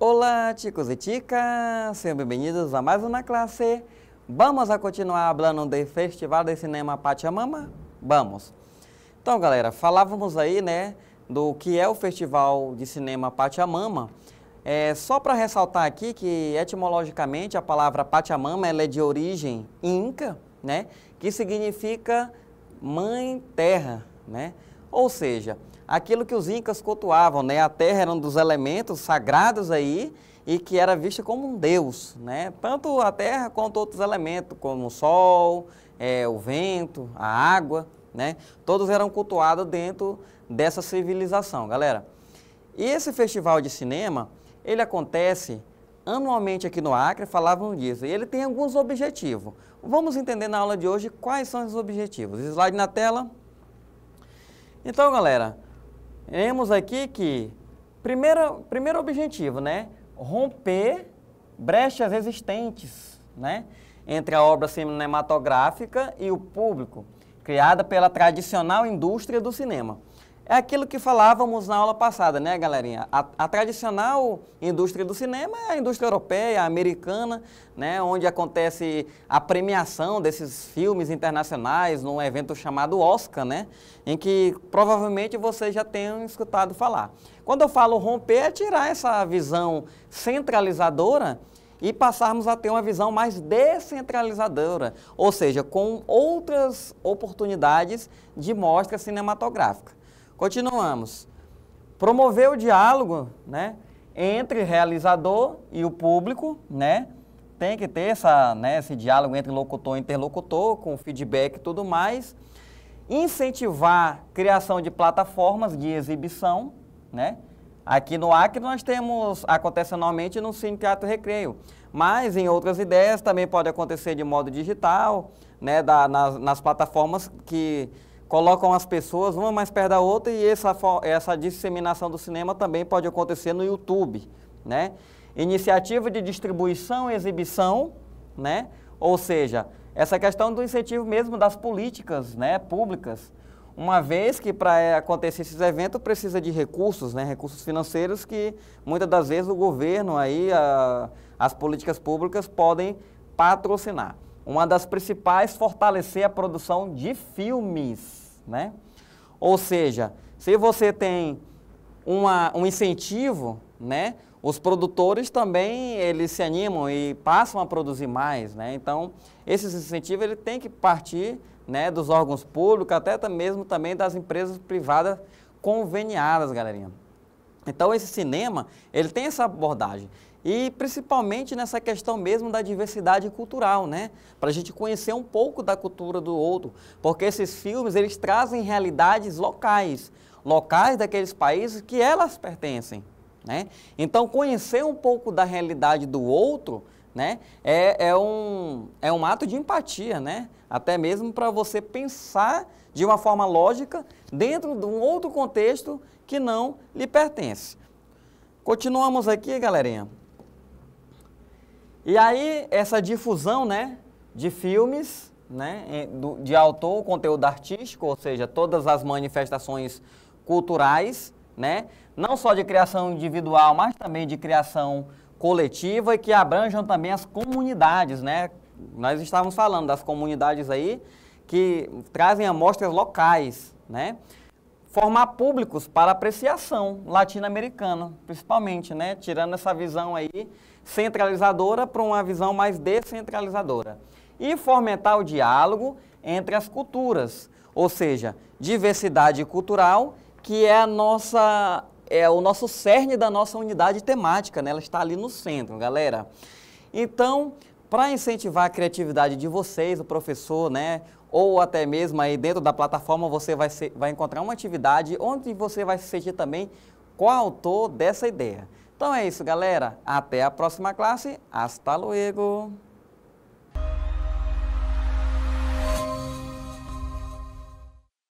Olá, chicos e chicas, sejam bem-vindos a mais uma classe. Vamos a continuar falando do Festival de Cinema Pachamama? Vamos! Então, galera, falávamos aí, né, do que é o Festival de Cinema Pachamama. É, só para ressaltar aqui que, etimologicamente, a palavra Pachamama ela é de origem inca, né, que significa mãe terra, né? Ou seja, aquilo que os incas cultuavam, né? A terra era um dos elementos sagrados aí e que era vista como um deus, né? Tanto a terra quanto outros elementos, como o sol, é, o vento, a água, né? Todos eram cultuados dentro dessa civilização, galera. E esse festival de cinema, ele acontece anualmente aqui no Acre, falavam disso, e ele tem alguns objetivos. Vamos entender na aula de hoje quais são os objetivos. Slide na tela. Então, galera, Vemos aqui que, primeiro, primeiro objetivo, né? Romper brechas existentes, né? Entre a obra cinematográfica e o público, criada pela tradicional indústria do cinema. É aquilo que falávamos na aula passada, né, galerinha? A, a, tradicional indústria do cinema é a indústria europeia, americana, né, onde acontece a premiação desses filmes internacionais num evento chamado Oscar, né, em que provavelmente vocês já tenham escutado falar. Quando eu falo romper, é tirar essa visão centralizadora e passarmos a ter uma visão mais descentralizadora, ou seja, com outras oportunidades de mostra cinematográfica. Continuamos. Promover o diálogo, né? Entre realizador e o público, né? Tem que ter essa, né, esse diálogo entre locutor e interlocutor, com feedback e tudo mais. Incentivar a criação de plataformas de exibição, né? Aqui no Acre nós temos, acontece anualmente no Cine Teatro Recreio, mas em outras ideias também pode acontecer de modo digital, né, da, nas, nas, plataformas que colocam as pessoas uma mais perto da outra e essa, essa disseminação do cinema também pode acontecer no YouTube, né? Iniciativa de distribuição e exibição, né? Ou seja, essa questão do incentivo mesmo das políticas, né, públicas, uma vez que para eh, acontecer esses eventos precisa de recursos, né, recursos financeiros que muitas das vezes o governo aí, a, as políticas públicas podem patrocinar. Uma das principais, fortalecer a produção de filmes, né? Ou seja, se você tem uma, um incentivo, né? Os produtores também, eles se animam e passam a produzir mais, né? Então, esse incentivo, ele tem que partir, né? Dos órgãos públicos, até mesmo também das empresas privadas conveniadas, galerinha. Então esse cinema, ele tem essa abordagem. E principalmente nessa questão mesmo da diversidade cultural, né? Para a gente conhecer um pouco da cultura do outro, porque esses filmes eles trazem realidades locais, locais daqueles países que elas pertencem, né? Então conhecer um pouco da realidade do outro, né? É, é um, é um ato de empatia, né? Até mesmo para você pensar de uma forma lógica, dentro de um outro contexto que não lhe pertence. Continuamos aqui, galerinha. E aí, essa difusão né, de filmes né, de autor, conteúdo artístico, ou seja, todas as manifestações culturais, né, não só de criação individual, mas também de criação coletiva e que abranjam também as comunidades, né? Nós estávamos falando das comunidades aí, que trazem amostras locais, né? Formar públicos para apreciação latino-americana, principalmente, né? Tirando essa visão aí centralizadora para uma visão mais descentralizadora. E fomentar o diálogo entre as culturas, ou seja, diversidade cultural, que é a nossa é o nosso cerne da nossa unidade temática, né? Ela está ali no centro, galera. Então, para incentivar a criatividade de vocês, o professor, né, ou até mesmo aí dentro da plataforma você vai, ser, vai encontrar uma atividade onde você vai se sentir também coautor dessa ideia. Então é isso, galera. Até a próxima classe. Hasta luego!